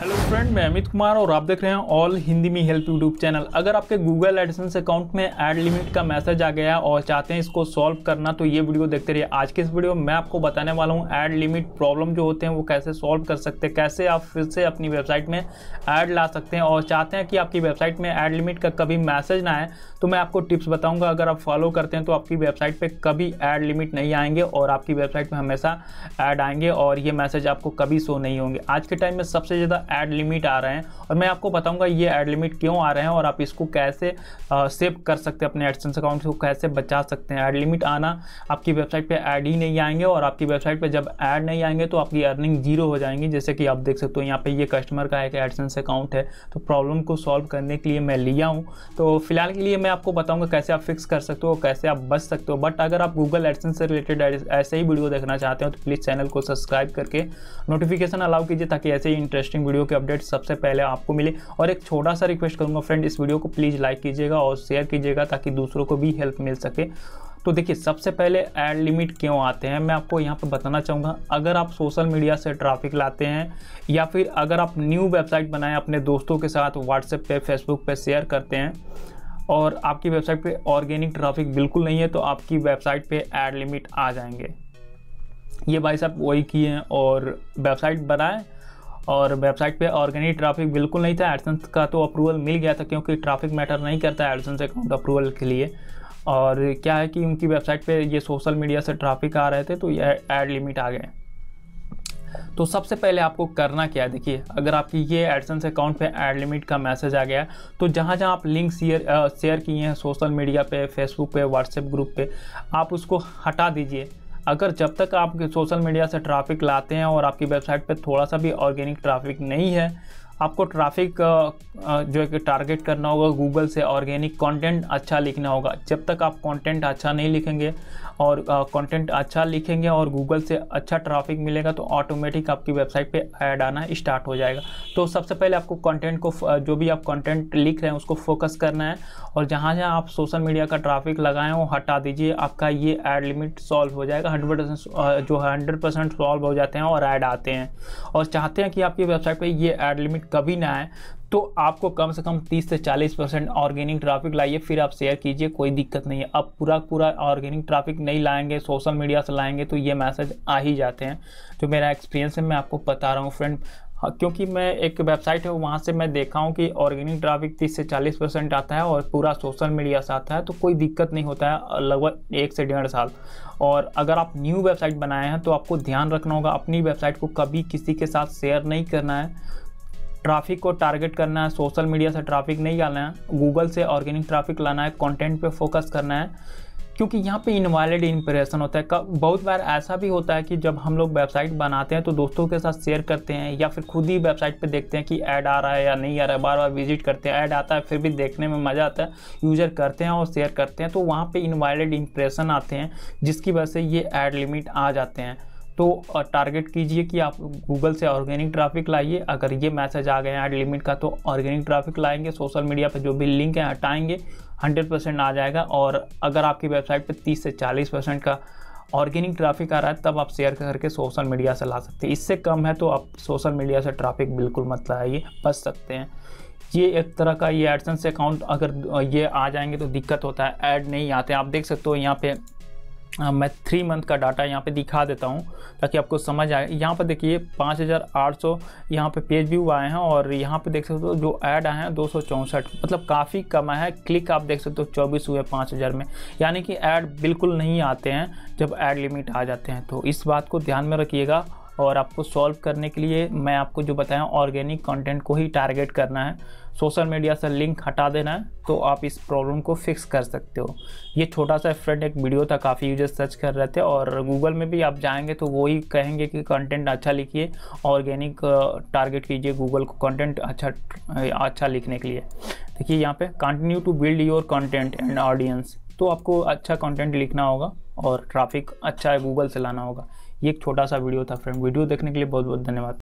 hello friend मैं अमित कुमार और आप देख रहे हैं all Hindi me help YouTube channel अगर आपके गूगल एडसेंस अकाउंट में एड लिमिट का मैसेज आ गया और चाहते हैं इसको सॉल्व करना तो ये वीडियो देखते रहिए आज के इस वीडियो में मैं आपको बताने वाला हूँ एड लिमिट प्रॉब्लम जो होते हैं वो कैसे सॉल्व कर सकते हैं कैसे आप फिर से अपनी वेबसाइट में ऐड ला सकते हैं और चाहते हैं कि आपकी वेबसाइट में ऐड लिमिट का कभी मैसेज ना आए तो मैं आपको टिप्स बताऊँगा अगर आप फॉलो करते हैं तो आपकी वेबसाइट पर कभी ऐड लिमिट नहीं आएंगे और आपकी वेबसाइट में हमेशा ऐड आएंगे और ये मैसेज आपको कभी शो नहीं होंगे आज के टाइम में सबसे ज़्यादा एड लिमिट आ रहे हैं और मैं आपको बताऊंगा ये एड लिमिट क्यों आ रहे हैं और आप इसको कैसे सेव कर सकते हैं अपने एडसेंस अकाउंट को कैसे बचा सकते हैं एड लिमिट आना आपकी वेबसाइट पर ऐड ही नहीं आएंगे और आपकी वेबसाइट पर जब ऐड नहीं आएंगे तो आपकी अर्निंग जीरो हो जाएंगी जैसे कि आप देख सकते हो यहाँ पर ये कस्टमर का एक एडसेंस अकाउंट है तो प्रॉब्लम को सॉल्व करने के लिए मैं लिया हूँ तो फिलहाल के लिए मैं आपको बताऊँगा कैसे आप फिक्स कर सकते हो कैसे आप बच सकते हो बट अगर आप गूगल एडसेंस से रिलेटेड ऐसे ही वीडियो देखना चाहते हो तो प्लीज़ चैनल को सब्सक्राइब करके नोटिफिकेशन अलाउ कीजिए ताकि ऐसे ही इंटरेस्टिंग वीडियो वीडियो के अपडेट सबसे पहले आपको मिले और एक छोटा सा रिक्वेस्ट करूंगा फ्रेंड इस वीडियो को प्लीज़ लाइक कीजिएगा और शेयर कीजिएगा ताकि दूसरों को भी हेल्प मिल सके तो देखिए सबसे पहले एड लिमिट क्यों आते हैं मैं आपको यहाँ पर बताना चाहूँगा अगर आप सोशल मीडिया से ट्रैफिक लाते हैं या फिर अगर आप न्यू वेबसाइट बनाएं अपने दोस्तों के साथ व्हाट्सएप पे फेसबुक पे शेयर करते हैं और आपकी वेबसाइट पे ऑर्गेनिक ट्रैफिक बिल्कुल नहीं है तो आपकी वेबसाइट पे एड लिमिट आ जाएंगे ये भाई साहब वही किए हैं और वेबसाइट बनाएँ और वेबसाइट पे ऑर्गेनिक ट्रैफिक बिल्कुल नहीं था एडसेंस का तो अप्रूवल मिल गया था क्योंकि ट्रैफिक मैटर नहीं करता एडसेंस अकाउंट अप्रूवल के लिए और क्या है कि उनकी वेबसाइट पे ये सोशल मीडिया से ट्रैफिक आ रहे थे तो ये एड लिमिट आ गए तो सबसे पहले आपको करना क्या है देखिए अगर आपकी ये एडसेंस अकाउंट पे एड लिमिट का मैसेज आ गया तो जहाँ जहाँ आप लिंक शेयर शेयर किए हैं सोशल मीडिया पे फेसबुक पे व्हाट्सएप ग्रुप पे आप उसको हटा दीजिए अगर जब तक आप सोशल मीडिया से ट्रैफिक लाते हैं और आपकी वेबसाइट पर थोड़ा सा भी ऑर्गेनिक ट्रैफिक नहीं है आपको ट्रैफिक जो है कि टारगेट करना होगा गूगल से ऑर्गेनिक कंटेंट अच्छा लिखना होगा जब तक आप कंटेंट अच्छा नहीं लिखेंगे और कंटेंट अच्छा लिखेंगे और गूगल से अच्छा ट्रैफिक मिलेगा तो ऑटोमेटिक आपकी वेबसाइट पे ऐड आना स्टार्ट हो जाएगा तो सबसे पहले आपको कंटेंट को जो भी आप कंटेंट लिख रहे हैं उसको फोकस करना है और जहाँ जहाँ आप सोशल मीडिया का ट्राफिक लगाएं वो हटा दीजिए आपका ये एड लिमिट सॉल्व हो जाएगा हंड्रेड जो जो हंड्रेड परसेंट सॉल्व हो जाते हैं और ऐड आते हैं और चाहते हैं कि आपकी वेबसाइट पर ये एड लिमिट कभी ना आए तो आपको कम से कम 30 से 40 परसेंट ऑर्गेनिक ट्रैफिक लाइए फिर आप शेयर कीजिए कोई दिक्कत नहीं है अब पूरा पूरा ऑर्गेनिक ट्रैफिक नहीं लाएंगे सोशल मीडिया से लाएंगे तो ये मैसेज आ ही जाते हैं जो मेरा एक्सपीरियंस है मैं आपको बता रहा हूँ फ्रेंड हाँ, क्योंकि मैं एक वेबसाइट है वहाँ से मैं देखा हूँ कि ऑर्गेनिक ट्रैफिक 30 से 40 परसेंट आता है और पूरा सोशल मीडिया से आता है तो कोई दिक्कत नहीं होता है लगभग एक से डेढ़ साल और अगर आप न्यू वेबसाइट बनाए हैं तो आपको ध्यान रखना होगा अपनी वेबसाइट को कभी किसी के साथ शेयर नहीं करना है ट्रैफिक को टारगेट करना है सोशल मीडिया से ट्रैफिक नहीं लाना है गूगल से ऑर्गेनिक ट्रैफिक लाना है कंटेंट पे फोकस करना है क्योंकि यहाँ पे इनवैलिड इंप्रेशन होता है कब बहुत बार ऐसा भी होता है कि जब हम लोग वेबसाइट बनाते हैं तो दोस्तों के साथ शेयर करते हैं या फिर खुद ही वेबसाइट पे देखते हैं कि ऐड आ रहा है या नहीं आ रहा है बार बार विजिट करते हैं ऐड आता है फिर भी देखने में मज़ा आता है यूजर करते हैं और शेयर करते हैं तो वहाँ पर इन्वाइलिड इंप्रेशन आते हैं जिसकी वजह से ये एड लिमिट आ जाते हैं तो टारगेट कीजिए कि आप गूगल से ऑर्गेनिक ट्रैफिक लाइए अगर ये मैसेज आ गया एड लिमिट का तो ऑर्गेनिक ट्रैफिक लाएंगे सोशल मीडिया पर जो भी लिंक है हटाएंगे हंड्रेड परसेंट आ जाएगा और अगर आपकी वेबसाइट पर तीस से चालीस परसेंट का ऑर्गेनिक ट्रैफिक आ रहा है तब आप शेयर करके सोशल मीडिया से ला सकते हैं इससे कम है तो आप सोशल मीडिया से ट्रैफिक बिल्कुल मत लाइए बच सकते हैं ये एक तरह का ये एडसेंस अकाउंट अगर ये आ जाएंगे तो दिक्कत होता है ऐड नहीं आते आप देख सकते हो यहाँ पे हाँ, मैं थ्री मंथ का डाटा यहाँ पे दिखा देता हूँ ताकि आपको समझ आए यहाँ पर देखिए 5800 यहाँ पर पेज व्यू आए हैं और यहाँ पे देख सकते हो जो ऐड आए हैं दो मतलब काफ़ी कम है क्लिक आप देख सकते हो चौबीस हुए पाँच में यानी कि ऐड बिल्कुल नहीं आते हैं जब ऐड लिमिट आ जाते हैं तो इस बात को ध्यान में रखिएगा और आपको सॉल्व करने के लिए मैं आपको जो बताया ऑर्गेनिक कंटेंट को ही टारगेट करना है सोशल मीडिया से लिंक हटा देना है तो आप इस प्रॉब्लम को फिक्स कर सकते हो ये छोटा सा फ्रेंड एक वीडियो था काफ़ी यूजर्स सर्च कर रहे थे और गूगल में भी आप जाएंगे तो वही कहेंगे कि कंटेंट अच्छा लिखिए ऑर्गेनिक टारगेट कीजिए गूगल को कंटेंट अच्छा अच्छा लिखने के लिए देखिए यहाँ पे continue to build your content and audience तो आपको अच्छा कंटेंट लिखना होगा और ट्रैफिक अच्छा है गूगल से लाना होगा ये एक छोटा सा वीडियो था फ्रेंड वीडियो देखने के लिए बहुत बहुत धन्यवाद